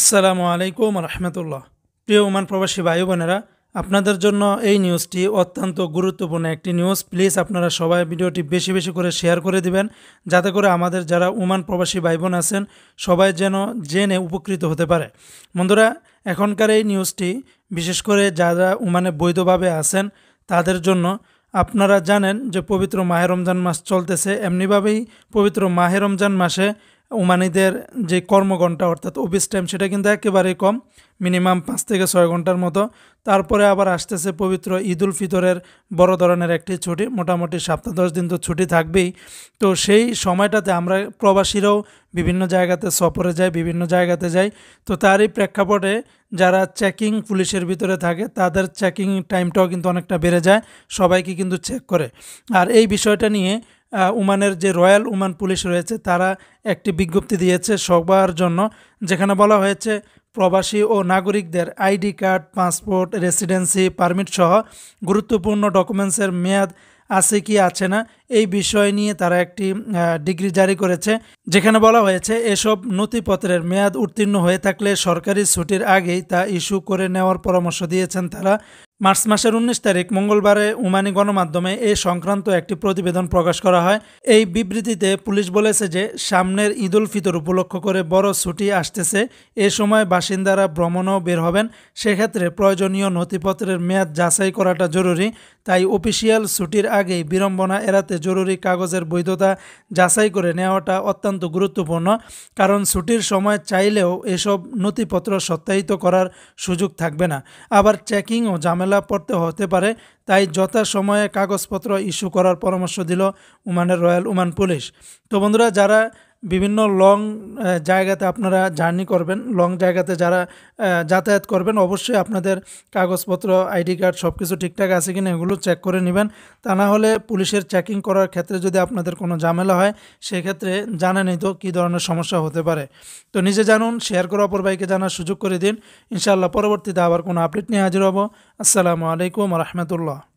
আসসালামু আলাইকুম রহমতুল্লাহ প্রিয় ওমান প্রবাসী ভাই বোনেরা আপনাদের জন্য এই নিউজটি অত্যন্ত গুরুত্বপূর্ণ একটি নিউজ প্লিজ আপনারা সবাই ভিডিওটি বেশি বেশি করে শেয়ার করে দিবেন যাতে করে আমাদের যারা ওমান প্রবাসী ভাই বোন আছেন সবাই যেন জেনে উপকৃত হতে পারে বন্ধুরা এখনকার এই নিউজটি বিশেষ করে যারা উমানে বৈধভাবে আছেন তাদের জন্য আপনারা জানেন যে পবিত্র মাহে রমজান মাস চলতেছে এমনিভাবেই পবিত্র মাহে রমজান মাসে ওমানিদের যে কর্মঘণ্টা অর্থাৎ অফিস টাইম সেটা কিন্তু একেবারেই কম মিনিমাম পাঁচ থেকে ছয় ঘন্টার মতো তারপরে আবার আসতেছে পবিত্র ঈদ উল ফিতরের বড় ধরনের একটি ছুটি মোটামুটি সপ্তাহ দশ দিন তো ছুটি থাকবেই তো সেই সময়টাতে আমরা প্রবাসীরাও বিভিন্ন জায়গাতে সফরে যাই বিভিন্ন জায়গাতে যাই তো তারই প্রেক্ষাপটে যারা চেকিং পুলিশের ভিতরে থাকে তাদের চেকিং টাইমটাও কিন্তু অনেকটা বেড়ে যায় সবাইকে কিন্তু চেক করে আর এই বিষয়টা নিয়ে ওমানের যে রয়্যাল ওমান পুলিশ রয়েছে তারা একটি বিজ্ঞপ্তি দিয়েছে সবার জন্য যেখানে বলা হয়েছে প্রবাসী ও নাগরিকদের ID card passport residency permit সহ গুরুত্বপূর্ণ ডকুমেন্টসের মেয়াদ আছে কি আছে না এই বিষয় নিয়ে তারা একটি ডিগ্রি জারি করেছে যেখানে বলা হয়েছে এসব নথিপত্রের মেয়াদ উত্তীর্ণ হয়ে থাকলে সরকারি ছুটির আগেই তা ইস্যু করে নেওয়ার পরামর্শ দিয়েছেন তারা মার্চ মাসের উনিশ তারিখ মঙ্গলবারে উমানি গণমাধ্যমে এ সংক্রান্ত একটি প্রতিবেদন প্রকাশ করা হয় এই বিবৃতিতে পুলিশ বলেছে যে সামনের ঈদ উল ফিতর উপলক্ষ করে বড় ছুটি আসতেছে এ সময় বাসিন্দারা ভ্রমণও বের হবেন সেক্ষেত্রে প্রয়োজনীয় নথিপত্রের মেয়াদ যাচাই করাটা জরুরি তাই অফিসিয়াল ছুটির আগেই বিড়ম্বনা এড়াতে জরুরি কাগজের বৈধতা যাচাই করে নেওয়াটা অত্যন্ত গুরুত্বপূর্ণ কারণ ছুটির সময় চাইলেও এসব নথিপত্র সত্যায়িত করার সুযোগ থাকবে না আবার চেকিং ও জামেলা মোকাবিলা পড়তে হতে পারে তাই যথাসময়ে কাগজপত্র ইস্যু করার পরামর্শ দিল ওমানের রয়্যাল ওমান পুলিশ তো বন্ধুরা যারা বিভিন্ন লং জায়গাতে আপনারা জার্নি করবেন লং জায়গাতে যারা যাতায়াত করবেন অবশ্যই আপনাদের কাগজপত্র আইডি কার্ড সব কিছু ঠিকঠাক আছে কি না এগুলো চেক করে নেবেন তা না হলে পুলিশের চেকিং করার ক্ষেত্রে যদি আপনাদের কোনো ঝামেলা হয় সেক্ষেত্রে নেই তো কী ধরনের সমস্যা হতে পারে তো নিজে জানুন শেয়ার করে অপর ভাইকে জানার সুযোগ করে দিন ইনশাআল্লাহ পরবর্তীতে আবার কোনো আপডেট নিয়ে হাজির হব আসসালামু আলাইকুম রহমতুল্লাহ